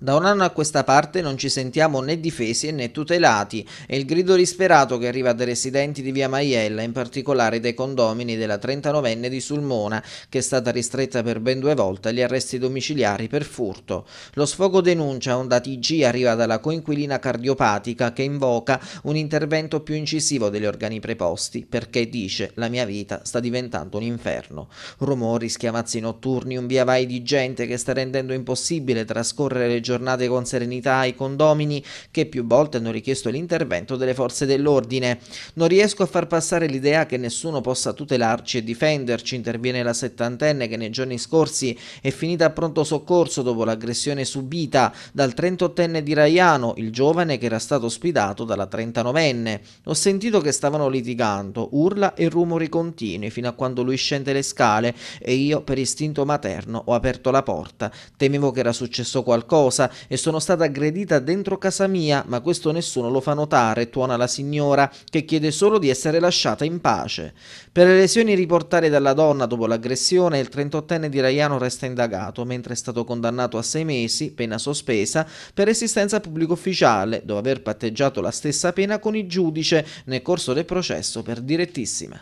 Da un anno a questa parte non ci sentiamo né difesi né tutelati e il grido disperato che arriva dai residenti di via Maiella, in particolare dai condomini della 39enne di Sulmona, che è stata ristretta per ben due volte agli arresti domiciliari per furto. Lo sfogo denuncia onda TG arriva dalla coinquilina cardiopatica che invoca un intervento più incisivo degli organi preposti perché dice la mia vita sta diventando un inferno. Rumori, schiamazzi notturni, un via vai di gente che sta rendendo impossibile trascorrere le giornate con serenità ai condomini che più volte hanno richiesto l'intervento delle forze dell'ordine. Non riesco a far passare l'idea che nessuno possa tutelarci e difenderci, interviene la settantenne che nei giorni scorsi è finita a pronto soccorso dopo l'aggressione subita dal 38enne di Raiano, il giovane che era stato ospitato dalla 39enne. Ho sentito che stavano litigando, urla e rumori continui fino a quando lui scende le scale e io per istinto materno ho aperto la porta. Temevo che era successo qualcosa casa e sono stata aggredita dentro casa mia, ma questo nessuno lo fa notare, tuona la signora, che chiede solo di essere lasciata in pace. Per le lesioni riportate dalla donna dopo l'aggressione, il 38enne di Raiano resta indagato, mentre è stato condannato a sei mesi, pena sospesa, per resistenza pubblico ufficiale, dopo aver patteggiato la stessa pena con il giudice nel corso del processo per direttissima.